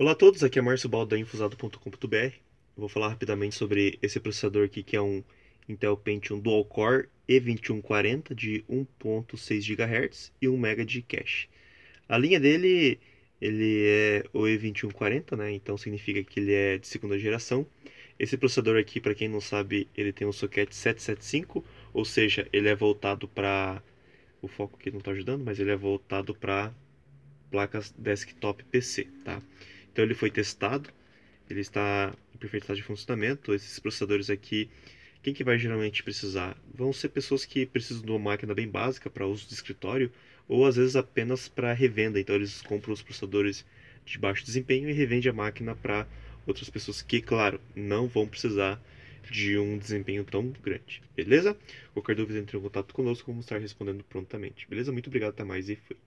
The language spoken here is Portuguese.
Olá a todos, aqui é Márcio Baldo da Infusado.com.br. vou falar rapidamente sobre esse processador aqui que é um Intel Pentium Dual Core E2140 de 1.6 GHz e 1 MB de cache. A linha dele ele é o E2140, né? Então significa que ele é de segunda geração. Esse processador aqui, para quem não sabe, ele tem um socket 775, ou seja, ele é voltado para o foco aqui não está ajudando, mas ele é voltado para placas desktop PC, tá? Então ele foi testado, ele está em perfeito estado de funcionamento. Esses processadores aqui, quem que vai geralmente precisar? Vão ser pessoas que precisam de uma máquina bem básica para uso de escritório ou às vezes apenas para revenda. Então eles compram os processadores de baixo desempenho e revende a máquina para outras pessoas que, claro, não vão precisar de um desempenho tão grande. Beleza? Qualquer dúvida entre em contato conosco, vamos estar respondendo prontamente. Beleza? Muito obrigado, até mais e fui.